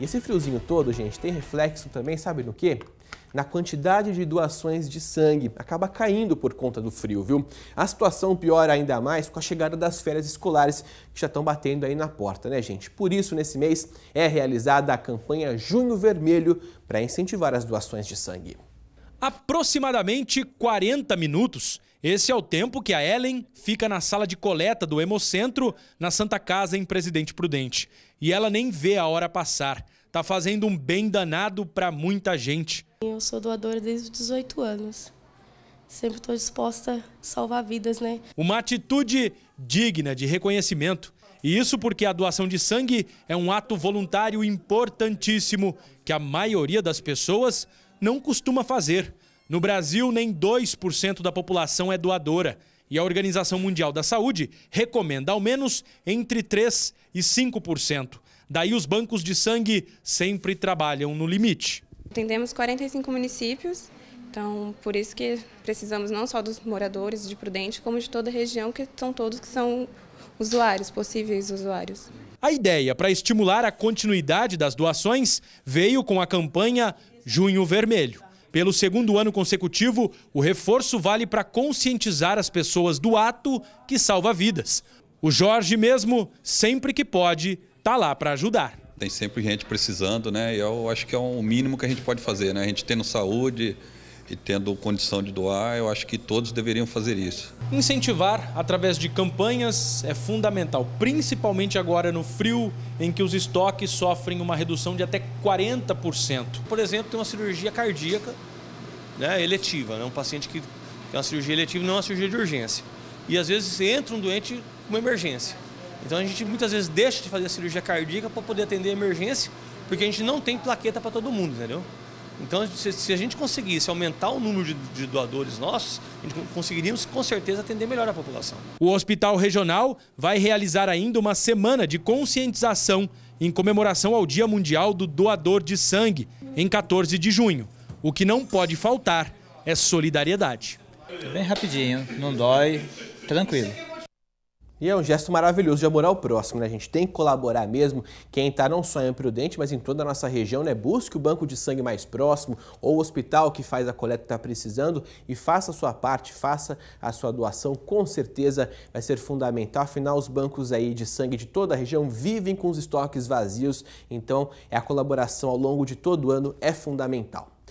E esse friozinho todo, gente, tem reflexo também, sabe no quê? na quantidade de doações de sangue. Acaba caindo por conta do frio, viu? A situação piora ainda mais com a chegada das férias escolares que já estão batendo aí na porta, né, gente? Por isso, nesse mês é realizada a campanha Junho Vermelho para incentivar as doações de sangue. Aproximadamente 40 minutos. Esse é o tempo que a Ellen fica na sala de coleta do Hemocentro, na Santa Casa, em Presidente Prudente. E ela nem vê a hora passar. Tá fazendo um bem danado para muita gente. Eu sou doadora desde os 18 anos. Sempre estou disposta a salvar vidas, né? Uma atitude digna de reconhecimento. E isso porque a doação de sangue é um ato voluntário importantíssimo que a maioria das pessoas não costuma fazer. No Brasil, nem 2% da população é doadora. E a Organização Mundial da Saúde recomenda ao menos entre 3% e 5%. Daí os bancos de sangue sempre trabalham no limite. Atendemos 45 municípios, então por isso que precisamos não só dos moradores de Prudente, como de toda a região, que são todos que são usuários, possíveis usuários. A ideia para estimular a continuidade das doações veio com a campanha Junho Vermelho. Pelo segundo ano consecutivo, o reforço vale para conscientizar as pessoas do ato que salva vidas. O Jorge mesmo, sempre que pode, tá lá para ajudar. Tem sempre gente precisando, né? E eu acho que é o um mínimo que a gente pode fazer, né? A gente tendo saúde, e tendo condição de doar, eu acho que todos deveriam fazer isso. Incentivar através de campanhas é fundamental, principalmente agora no frio, em que os estoques sofrem uma redução de até 40%. Por exemplo, tem uma cirurgia cardíaca né, eletiva, né, um paciente que tem uma cirurgia eletiva não é uma cirurgia de urgência. E às vezes entra um doente com uma emergência. Então a gente muitas vezes deixa de fazer a cirurgia cardíaca para poder atender a emergência, porque a gente não tem plaqueta para todo mundo, entendeu? Então, se a gente conseguisse aumentar o número de doadores nossos, conseguiríamos com certeza atender melhor a população. O Hospital Regional vai realizar ainda uma semana de conscientização em comemoração ao Dia Mundial do Doador de Sangue, em 14 de junho. O que não pode faltar é solidariedade. Bem rapidinho, não dói, tranquilo. E é um gesto maravilhoso de amor ao próximo, né? A gente tem que colaborar mesmo. Quem está não só em Prudente, mas em toda a nossa região, né? Busque o banco de sangue mais próximo ou o hospital que faz a coleta está precisando e faça a sua parte, faça a sua doação. Com certeza vai ser fundamental. Afinal, os bancos aí de sangue de toda a região vivem com os estoques vazios. Então, é a colaboração ao longo de todo o ano é fundamental.